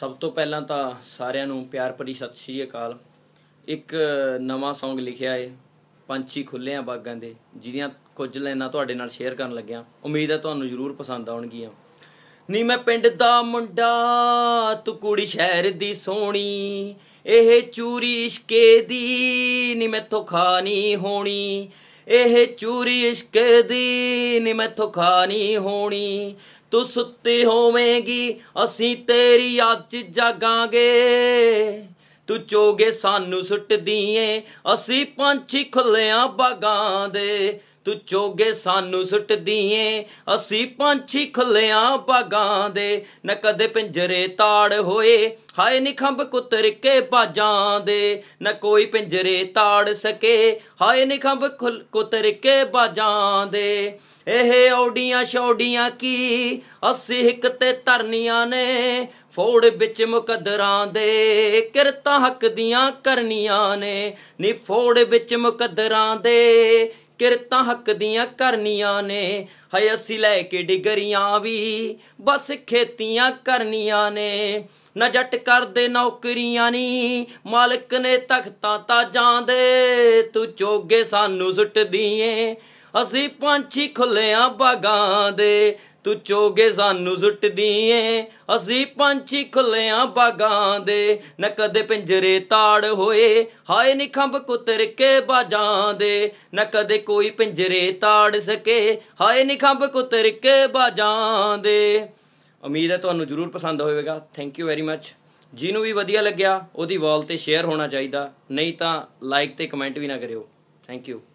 ਸਭ ਤੋਂ ਪਹਿਲਾਂ ਤਾਂ ਸਾਰਿਆਂ ਨੂੰ ਪਿਆਰ ਭਰੀ ਸਤਿ ਸ਼੍ਰੀ ਅਕਾਲ ਇੱਕ ਨਵਾਂ Song ਲਿਖਿਆ ਏ ਪੰਛੀ ਖੁੱਲੇ ਆ ਬਾਗਾਂ ਦੇ ਜਿਹਦੀਆਂ ਕੁਝ ਲਾਈਨਾਂ ਤੁਹਾਡੇ ਨਾਲ ਸ਼ੇਅਰ ਕਰਨ ਲੱਗਿਆ ਉਮੀਦ ਹੈ ਤੁਹਾਨੂੰ ਜ਼ਰੂਰ ਪਸੰਦ ਆਉਣਗੀਆਂ ਨੀ ਮੈਂ ਪਿੰਡ ਦਾ ਮੁੰਡਾ ਤੂੰ ਕੁੜੀ ਸ਼ਹਿਰ ਦੀ ਸੋਹਣੀ ਇਹ ਚੂਰੀ ਇਸ਼ਕੇ ਦੀ ਨੀ ਮੈਥੋਂ ਖਾਣੀ ਹੋਣੀ ਇਹ ਚੂਰੀ ਇਸ਼ਕ ਦੀ ਨੀ ਮੈਥੋਂ ਖਾਨੀ ਹੋਣੀ ਤੂੰ ਸੁੱਤੀ ਹੋਵੇਂਗੀ ਅਸੀਂ ਤੇਰੀ ਯਾਦ 'ਚ ਜਾਗਾਂਗੇ ਤੂੰ ਚੋਗੇ ਸਾਨੂੰ ਸੁੱਟਦੀ ਏ ਅਸੀਂ ਪੰਛੀ ਖੁੱਲਿਆਂ ਬਾਗਾਂ ਦੇ ਤੂੰ ਚੋਗੇ ਸਾਨੂੰ ਸੁੱਟ ਦੀਏ ਅਸੀਂ ਪੰਛੀ ਖੁੱਲਿਆਂ ਬਾਗਾਂ ਦੇ ਨਾ ਕਦੇ ਪਿੰਜਰੇ ਤਾੜ ਹੋਏ ਹਾਏ ਨੀ ਖੰਭ ਕੁੱਤਰ ਕੇ ਬਾਜਾਂ ਦੇ ਨਾ ਕੋਈ ਪਿੰਜਰੇ ਤਾੜ ਸਕੇ ਹਾਏ ਨੀ ਖੰਭ ਕੁੱਤਰ ਕੇ ਬਾਜਾਂ ਦੇ ਇਹ ਔਡੀਆਂ ਛੋਡੀਆਂ ਕੀ ਅਸੀਂ ਇੱਕ ਤੇ ਧਰਨੀਆਂ ਨੇ ਫੋੜ ਵਿੱਚ ਮੁਕਦਰਾਂ ਦੇ ਕਿਰਤਾਂ ਹੱਕ ਦੀਆਂ ਕਰਨੀਆਂ ਨੇ ਨੀ ਫੋੜ ਵਿੱਚ ਮੁਕਦਰਾਂ ਦੇ ਕਿਰਤਾਂ ਹੱਕ ਦੀਆਂ ਕਰਨੀਆਂ ਨੇ ਹਏ ਅਸੀਂ ਲੈ ਕੇ ਡਿਗਰੀਆਂ ਵੀ ਬਸ ਖੇਤੀਆਂ ਕਰਨੀਆਂ ਨੇ ਨਾ ਜੱਟ ਕਰਦੇ ਨੌਕਰੀਆਂ ਨਹੀਂ ਮਾਲਕ ਨੇ ਤਖਤਾਂ ਤਾਂ ਜਾਂਦੇ ਤੂੰ ਚੋਗੇ ਸਾਨੂੰ ਸੁੱਟਦੀ ਦਈਏ ਅਸੀਂ ਪੰਛੀ ਖੁੱਲਿਆਂ ਬਾਗਾਂ ਦੇ ਤੂੰ ਚੋਗੇ ਸਾਨੂੰ ਜ਼ੁੱਟਦੀ ਏ ਅਸੀਂ ਪੰਛੀ ਖੁੱਲਿਆਂ ਬਾਗਾਂ ਦੇ ਨਾ ਕਦੇ ਪਿੰਜਰੇ ਤਾੜ ਹੋਏ ਹਾਏ ਨੀ ਖੰਭ ਕੁੱਤਰ ਕੇ ਬਾਜਾਂ ਦੇ ਨਾ ਕਦੇ ਕੋਈ ਪਿੰਜਰੇ ਤਾੜ ਸਕੇ ਹਾਏ ਨੀ ਖੰਭ ਕੁੱਤਰ ਕੇ ਬਾਜਾਂ ਦੇ ਉਮੀਦ ਹੈ ਤੁਹਾਨੂੰ ਜ਼ਰੂਰ ਪਸੰਦ ਹੋਵੇਗਾ ਥੈਂਕ ਯੂ ਵੈਰੀ ਮੱਚ ਜਿਹਨੂੰ ਵੀ ਵਧੀਆ ਲੱਗਿਆ ਉਹਦੀ ਵਾਲ ਤੇ ਸ਼ੇਅਰ ਹੋਣਾ ਚਾਹੀਦਾ ਨਹੀਂ ਤਾਂ ਲਾਈਕ ਤੇ ਕਮੈਂਟ ਵੀ ਨਾ ਕਰਿਓ ਥੈਂਕ ਯੂ